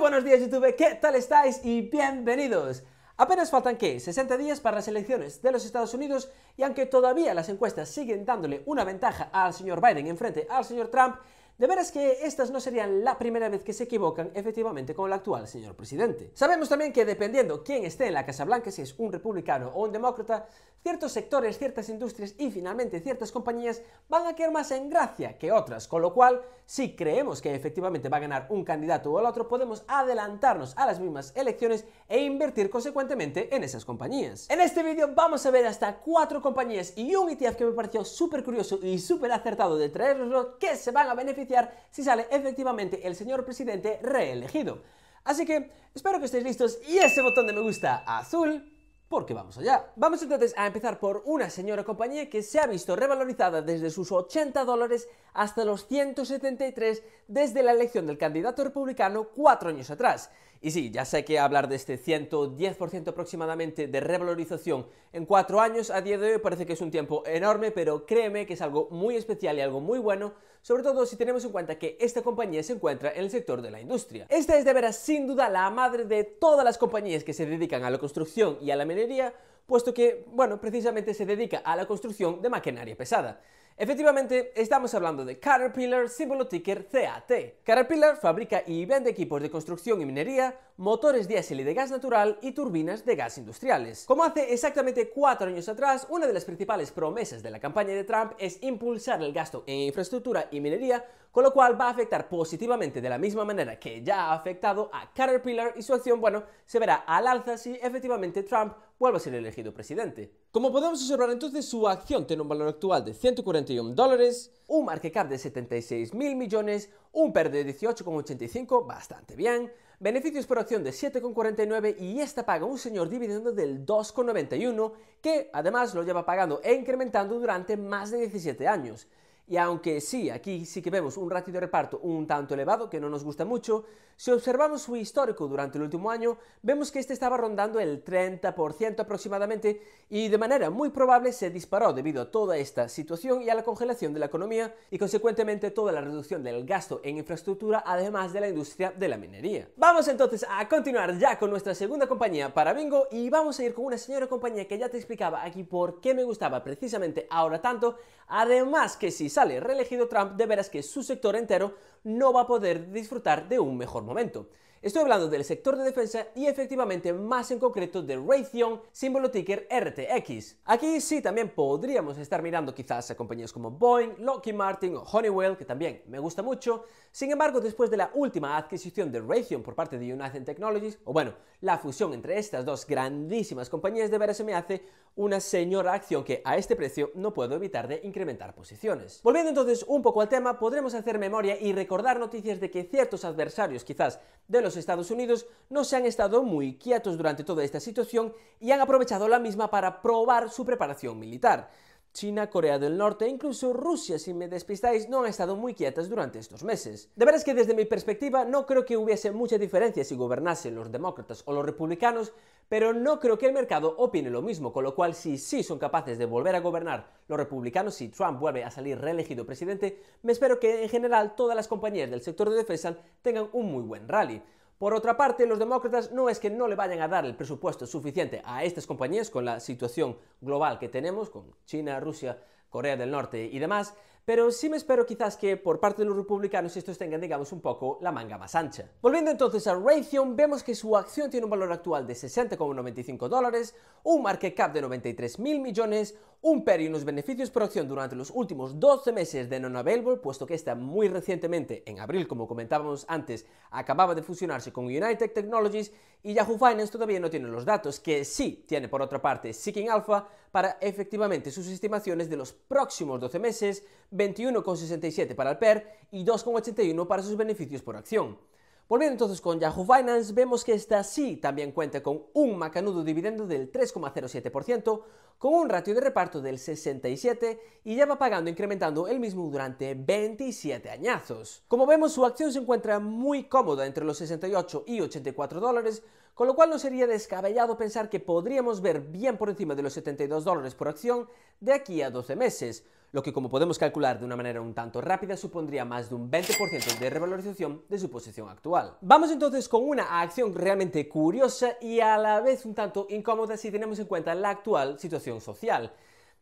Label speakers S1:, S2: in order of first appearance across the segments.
S1: buenos días YouTube, ¿qué tal estáis? Y bienvenidos. Apenas faltan que 60 días para las elecciones de los Estados Unidos y aunque todavía las encuestas siguen dándole una ventaja al señor Biden en frente al señor Trump, de veras que estas no serían la primera vez que se equivocan efectivamente con el actual señor presidente. Sabemos también que dependiendo quién esté en la Casa Blanca, si es un republicano o un demócrata, ciertos sectores, ciertas industrias y finalmente ciertas compañías van a quedar más en gracia que otras, con lo cual, si creemos que efectivamente va a ganar un candidato o el otro, podemos adelantarnos a las mismas elecciones e invertir consecuentemente en esas compañías. En este vídeo vamos a ver hasta cuatro compañías y un ETF que me pareció súper curioso y súper acertado de traerlo que se van a beneficiar si sale efectivamente el señor presidente reelegido. Así que espero que estéis listos y ese botón de me gusta azul porque vamos allá. Vamos entonces a empezar por una señora compañía que se ha visto revalorizada desde sus 80 dólares hasta los 173 desde la elección del candidato republicano cuatro años atrás. Y sí, ya sé que hablar de este 110% aproximadamente de revalorización en 4 años a día de hoy parece que es un tiempo enorme, pero créeme que es algo muy especial y algo muy bueno, sobre todo si tenemos en cuenta que esta compañía se encuentra en el sector de la industria. Esta es de veras sin duda la madre de todas las compañías que se dedican a la construcción y a la minería, puesto que, bueno, precisamente se dedica a la construcción de maquinaria pesada. Efectivamente, estamos hablando de Caterpillar, símbolo ticker CAT. Caterpillar fabrica y vende equipos de construcción y minería, motores diésel y de gas natural y turbinas de gas industriales. Como hace exactamente cuatro años atrás, una de las principales promesas de la campaña de Trump es impulsar el gasto en infraestructura y minería con lo cual va a afectar positivamente de la misma manera que ya ha afectado a Caterpillar y su acción, bueno, se verá al alza si efectivamente Trump vuelve a ser elegido presidente. Como podemos observar entonces, su acción tiene un valor actual de 141 dólares, un market cap de 76 mil millones, un PER de 18,85, bastante bien, beneficios por acción de 7,49 y esta paga un señor dividendo del 2,91 que además lo lleva pagando e incrementando durante más de 17 años. Y aunque sí, aquí sí que vemos un ratio de reparto un tanto elevado, que no nos gusta mucho, si observamos su histórico durante el último año, vemos que este estaba rondando el 30% aproximadamente y de manera muy probable se disparó debido a toda esta situación y a la congelación de la economía y consecuentemente toda la reducción del gasto en infraestructura, además de la industria de la minería. Vamos entonces a continuar ya con nuestra segunda compañía para Bingo y vamos a ir con una señora compañía que ya te explicaba aquí por qué me gustaba precisamente ahora tanto, además que si sale reelegido Trump, de veras que su sector entero no va a poder disfrutar de un mejor momento. Estoy hablando del sector de defensa y efectivamente más en concreto de Raytheon, símbolo ticker RTX. Aquí sí también podríamos estar mirando quizás a compañías como Boeing, Lockheed Martin o Honeywell, que también me gusta mucho. Sin embargo, después de la última adquisición de Raytheon por parte de United Technologies, o bueno, la fusión entre estas dos grandísimas compañías de veras se me hace una señora acción que a este precio no puedo evitar de incrementar posiciones. Volviendo entonces un poco al tema, podremos hacer memoria y recordar recordar noticias de que ciertos adversarios, quizás de los Estados Unidos, no se han estado muy quietos durante toda esta situación y han aprovechado la misma para probar su preparación militar. China, Corea del Norte e incluso Rusia, si me despistáis, no han estado muy quietas durante estos meses. De es que desde mi perspectiva no creo que hubiese mucha diferencia si gobernasen los demócratas o los republicanos, pero no creo que el mercado opine lo mismo, con lo cual si sí son capaces de volver a gobernar los republicanos, si Trump vuelve a salir reelegido presidente, me espero que en general todas las compañías del sector de defensa tengan un muy buen rally. Por otra parte, los demócratas no es que no le vayan a dar el presupuesto suficiente a estas compañías con la situación global que tenemos, con China, Rusia, Corea del Norte y demás, pero sí me espero quizás que por parte de los republicanos estos tengan, digamos, un poco la manga más ancha. Volviendo entonces a Raytheon, vemos que su acción tiene un valor actual de 60,95 dólares, un market cap de 93 mil millones, un PER y unos beneficios por acción durante los últimos 12 meses de non-available, puesto que esta muy recientemente, en abril, como comentábamos antes, acababa de fusionarse con United Technologies y Yahoo Finance todavía no tiene los datos, que sí tiene por otra parte Seeking Alpha, para efectivamente sus estimaciones de los próximos 12 meses, 21,67 para el PER y 2,81 para sus beneficios por acción. Volviendo entonces con Yahoo Finance, vemos que esta sí también cuenta con un macanudo dividendo del 3,07%, con un ratio de reparto del 67% y ya va pagando incrementando el mismo durante 27 añazos. Como vemos, su acción se encuentra muy cómoda entre los 68 y 84 dólares, con lo cual no sería descabellado pensar que podríamos ver bien por encima de los 72 dólares por acción de aquí a 12 meses, lo que como podemos calcular de una manera un tanto rápida supondría más de un 20% de revalorización de su posición actual. Vamos entonces con una acción realmente curiosa y a la vez un tanto incómoda si tenemos en cuenta la actual situación social.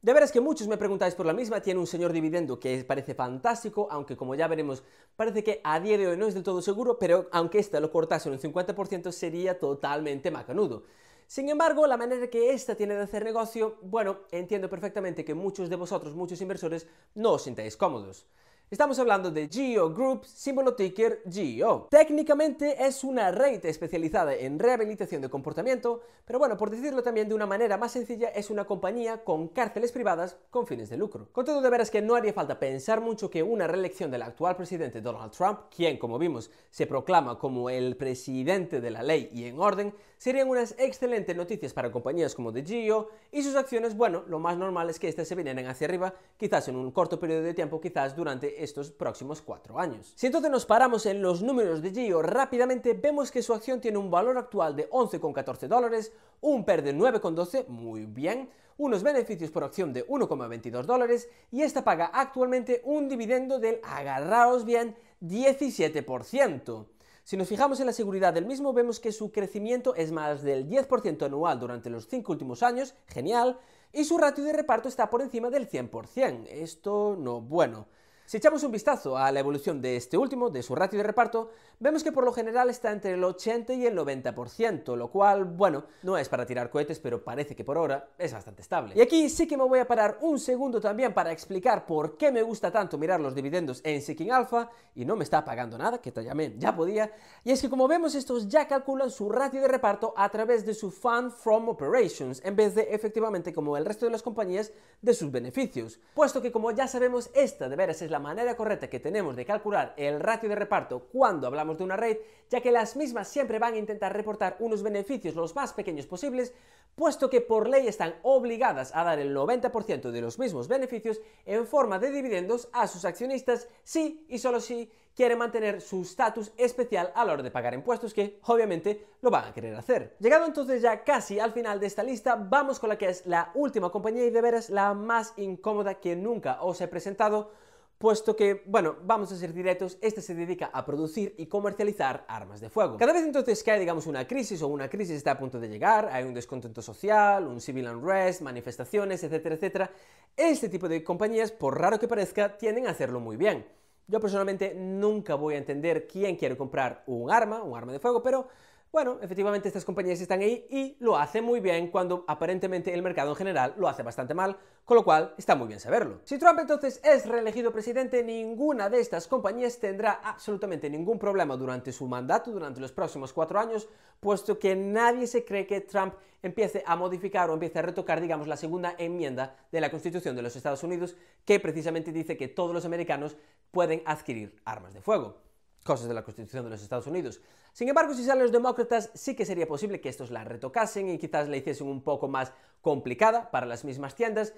S1: De veras que muchos me preguntáis por la misma, tiene un señor dividendo que parece fantástico, aunque como ya veremos, parece que a día de hoy no es del todo seguro, pero aunque ésta lo cortase en un 50% sería totalmente macanudo. Sin embargo, la manera que esta tiene de hacer negocio, bueno, entiendo perfectamente que muchos de vosotros, muchos inversores, no os sintáis cómodos. Estamos hablando de GEO Group, símbolo ticker GEO. Técnicamente es una red especializada en rehabilitación de comportamiento, pero bueno, por decirlo también de una manera más sencilla, es una compañía con cárceles privadas con fines de lucro. Con todo, de veras que no haría falta pensar mucho que una reelección del actual presidente Donald Trump, quien, como vimos, se proclama como el presidente de la ley y en orden, serían unas excelentes noticias para compañías como Gio y sus acciones, bueno, lo más normal es que estas se vinieran hacia arriba, quizás en un corto periodo de tiempo, quizás durante estos próximos cuatro años. Si entonces nos paramos en los números de Gio rápidamente, vemos que su acción tiene un valor actual de 11,14 dólares, un PER de 9,12, muy bien, unos beneficios por acción de 1,22 dólares y esta paga actualmente un dividendo del, agarraos bien, 17%. Si nos fijamos en la seguridad del mismo, vemos que su crecimiento es más del 10% anual durante los 5 últimos años, genial, y su ratio de reparto está por encima del 100%, esto no bueno. Si echamos un vistazo a la evolución de este último, de su ratio de reparto, vemos que por lo general está entre el 80 y el 90%, lo cual, bueno, no es para tirar cohetes, pero parece que por ahora es bastante estable. Y aquí sí que me voy a parar un segundo también para explicar por qué me gusta tanto mirar los dividendos en Seeking Alpha, y no me está pagando nada, que también ya podía, y es que como vemos estos ya calculan su ratio de reparto a través de su Fund From Operations, en vez de efectivamente como el resto de las compañías, de sus beneficios, puesto que como ya sabemos, esta de veras es la manera correcta que tenemos de calcular el ratio de reparto cuando hablamos de una red, ya que las mismas siempre van a intentar reportar unos beneficios los más pequeños posibles, puesto que por ley están obligadas a dar el 90% de los mismos beneficios en forma de dividendos a sus accionistas si y solo si quieren mantener su estatus especial a la hora de pagar impuestos, que obviamente lo van a querer hacer. Llegado entonces ya casi al final de esta lista, vamos con la que es la última compañía y de veras la más incómoda que nunca os he presentado puesto que, bueno, vamos a ser directos, este se dedica a producir y comercializar armas de fuego. Cada vez entonces que hay, digamos, una crisis o una crisis está a punto de llegar, hay un descontento social, un civil unrest, manifestaciones, etcétera, etcétera, este tipo de compañías, por raro que parezca, tienden a hacerlo muy bien. Yo personalmente nunca voy a entender quién quiere comprar un arma, un arma de fuego, pero bueno, efectivamente estas compañías están ahí y lo hacen muy bien cuando aparentemente el mercado en general lo hace bastante mal, con lo cual está muy bien saberlo. Si Trump entonces es reelegido presidente, ninguna de estas compañías tendrá absolutamente ningún problema durante su mandato, durante los próximos cuatro años, puesto que nadie se cree que Trump empiece a modificar o empiece a retocar, digamos, la segunda enmienda de la Constitución de los Estados Unidos, que precisamente dice que todos los americanos pueden adquirir armas de fuego cosas de la Constitución de los Estados Unidos. Sin embargo, si salen los demócratas, sí que sería posible que estos la retocasen y quizás la hiciesen un poco más complicada para las mismas tiendas,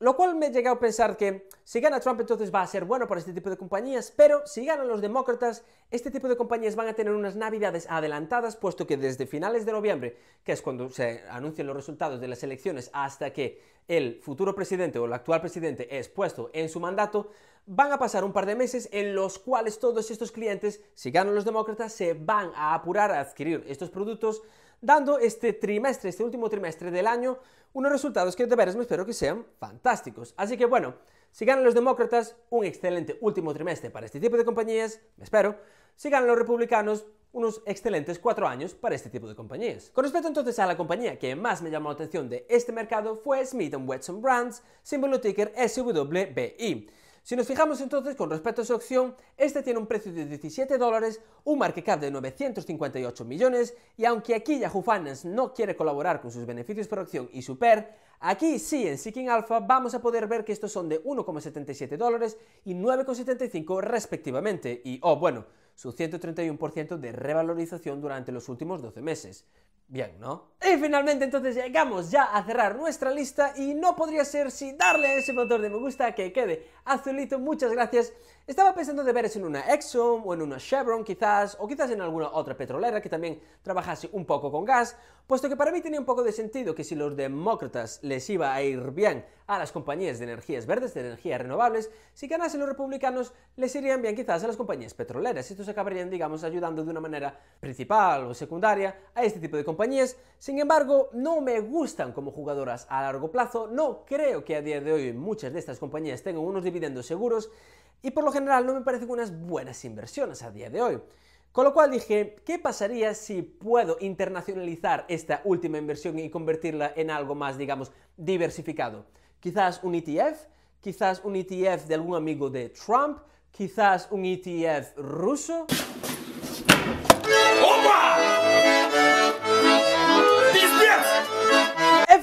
S1: lo cual me ha llegado a pensar que si gana Trump entonces va a ser bueno para este tipo de compañías, pero si ganan los demócratas, este tipo de compañías van a tener unas navidades adelantadas, puesto que desde finales de noviembre, que es cuando se anuncian los resultados de las elecciones, hasta que el futuro presidente o el actual presidente es puesto en su mandato, van a pasar un par de meses en los cuales todos estos clientes, si ganan los demócratas, se van a apurar a adquirir estos productos dando este trimestre, este último trimestre del año, unos resultados que de veras me espero que sean fantásticos. Así que bueno, si ganan los demócratas, un excelente último trimestre para este tipo de compañías, me espero. Si ganan los republicanos, unos excelentes cuatro años para este tipo de compañías. Con respecto entonces a la compañía que más me llamó la atención de este mercado fue Smith Wesson Brands, símbolo ticker SWBI. Si nos fijamos entonces con respecto a su opción, este tiene un precio de 17 dólares, un market cap de 958 millones y aunque aquí Yahoo Finance no quiere colaborar con sus beneficios por acción y su PER, aquí sí en Seeking Alpha vamos a poder ver que estos son de 1,77 dólares y 9,75 respectivamente y, oh bueno, su 131% de revalorización durante los últimos 12 meses. Bien, ¿no? Y finalmente entonces llegamos ya a cerrar nuestra lista y no podría ser sin darle a ese motor de me gusta que quede azulito, muchas gracias. Estaba pensando de ver en una Exxon o en una Chevron quizás, o quizás en alguna otra petrolera que también trabajase un poco con gas, puesto que para mí tenía un poco de sentido que si los demócratas les iba a ir bien a las compañías de energías verdes, de energías renovables, si ganasen los republicanos les irían bien quizás a las compañías petroleras. Estos acabarían, digamos, ayudando de una manera principal o secundaria a este tipo de compañías, sin embargo, no me gustan como jugadoras a largo plazo, no creo que a día de hoy muchas de estas compañías tengan unos dividendos seguros y por lo general no me parecen unas buenas inversiones a día de hoy. Con lo cual dije, ¿qué pasaría si puedo internacionalizar esta última inversión y convertirla en algo más, digamos, diversificado? Quizás un ETF, quizás un ETF de algún amigo de Trump, quizás un ETF ruso. ¡Opa!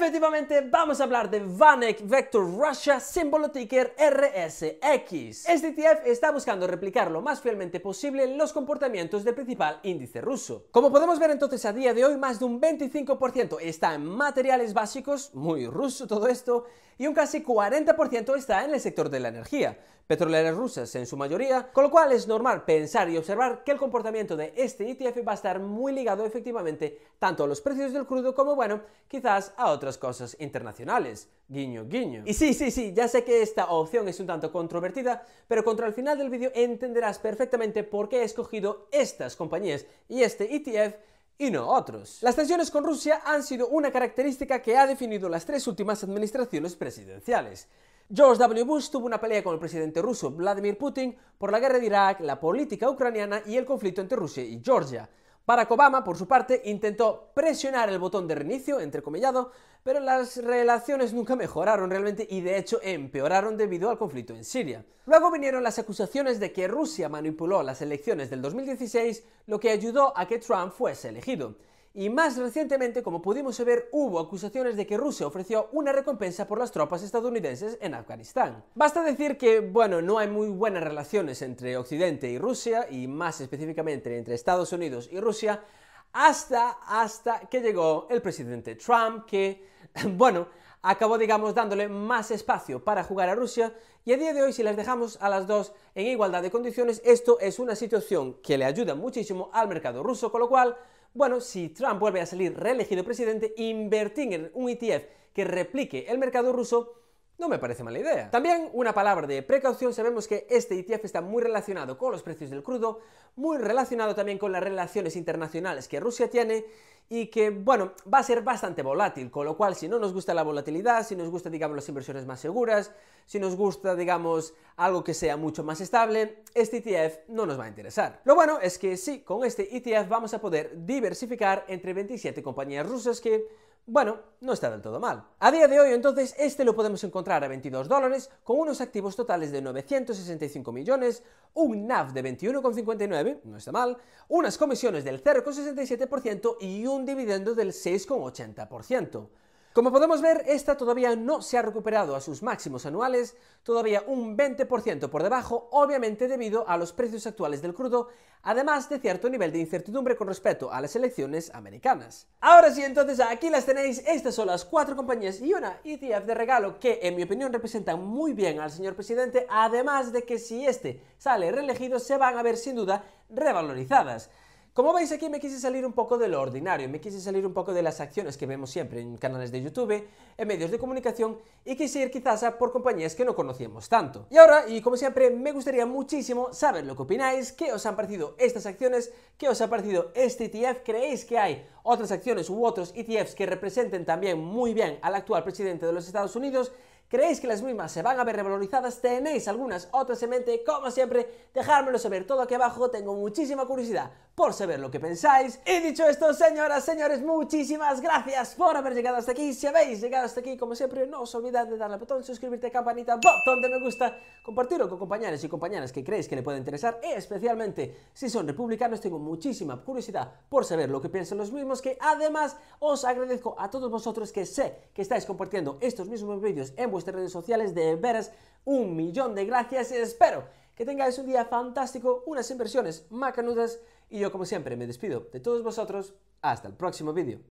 S1: Efectivamente, vamos a hablar de Vanek Vector Russia, símbolo ticker RSX. Este ETF está buscando replicar lo más fielmente posible los comportamientos del principal índice ruso. Como podemos ver entonces a día de hoy, más de un 25% está en materiales básicos, muy ruso todo esto, y un casi 40% está en el sector de la energía petroleras rusas en su mayoría, con lo cual es normal pensar y observar que el comportamiento de este ETF va a estar muy ligado efectivamente tanto a los precios del crudo como, bueno, quizás a otras cosas internacionales. Guiño, guiño. Y sí, sí, sí, ya sé que esta opción es un tanto controvertida, pero contra el final del vídeo entenderás perfectamente por qué he escogido estas compañías y este ETF y no otros. Las tensiones con Rusia han sido una característica que ha definido las tres últimas administraciones presidenciales. George W. Bush tuvo una pelea con el presidente ruso Vladimir Putin por la guerra de Irak, la política ucraniana y el conflicto entre Rusia y Georgia. Barack Obama, por su parte, intentó presionar el botón de reinicio, entrecomillado, pero las relaciones nunca mejoraron realmente y de hecho empeoraron debido al conflicto en Siria. Luego vinieron las acusaciones de que Rusia manipuló las elecciones del 2016, lo que ayudó a que Trump fuese elegido. Y más recientemente, como pudimos ver, hubo acusaciones de que Rusia ofreció una recompensa por las tropas estadounidenses en Afganistán. Basta decir que, bueno, no hay muy buenas relaciones entre Occidente y Rusia, y más específicamente entre Estados Unidos y Rusia, hasta, hasta que llegó el presidente Trump, que, bueno, acabó, digamos, dándole más espacio para jugar a Rusia y a día de hoy si las dejamos a las dos en igualdad de condiciones, esto es una situación que le ayuda muchísimo al mercado ruso, con lo cual bueno, si Trump vuelve a salir reelegido presidente, invertir en un ETF que replique el mercado ruso no me parece mala idea. También una palabra de precaución, sabemos que este ETF está muy relacionado con los precios del crudo, muy relacionado también con las relaciones internacionales que Rusia tiene y que, bueno, va a ser bastante volátil, con lo cual si no nos gusta la volatilidad, si nos gusta, digamos, las inversiones más seguras, si nos gusta, digamos, algo que sea mucho más estable, este ETF no nos va a interesar. Lo bueno es que sí, con este ETF vamos a poder diversificar entre 27 compañías rusas que bueno, no está del todo mal. A día de hoy, entonces, este lo podemos encontrar a 22 dólares, con unos activos totales de 965 millones, un NAV de 21,59, no está mal, unas comisiones del 0,67% y un dividendo del 6,80%. Como podemos ver, esta todavía no se ha recuperado a sus máximos anuales, todavía un 20% por debajo, obviamente debido a los precios actuales del crudo, además de cierto nivel de incertidumbre con respecto a las elecciones americanas. Ahora sí, entonces aquí las tenéis, estas son las cuatro compañías y una ETF de regalo que en mi opinión representan muy bien al señor presidente, además de que si este sale reelegido se van a ver sin duda revalorizadas. Como veis aquí me quise salir un poco de lo ordinario, me quise salir un poco de las acciones que vemos siempre en canales de YouTube, en medios de comunicación y quise ir quizás a por compañías que no conocíamos tanto. Y ahora, y como siempre, me gustaría muchísimo saber lo que opináis, qué os han parecido estas acciones, qué os ha parecido este ETF, creéis que hay otras acciones u otros ETFs que representen también muy bien al actual presidente de los Estados Unidos ¿Creéis que las mismas se van a ver revalorizadas? ¿Tenéis algunas otras en mente? Como siempre, dejármelo saber todo aquí abajo, tengo muchísima curiosidad por saber lo que pensáis. Y dicho esto, señoras, señores, muchísimas gracias por haber llegado hasta aquí. Si habéis llegado hasta aquí, como siempre, no os olvidad de darle al botón, suscribirte, campanita, botón de me gusta, compartirlo con compañeros y compañeras que creéis que le puede interesar, especialmente si son republicanos, tengo muchísima curiosidad por saber lo que piensan los mismos, que además os agradezco a todos vosotros que sé que estáis compartiendo estos mismos vídeos en vuestros de redes sociales de veras. Un millón de gracias. y Espero que tengáis un día fantástico, unas inversiones macanudas y yo como siempre me despido de todos vosotros. Hasta el próximo vídeo.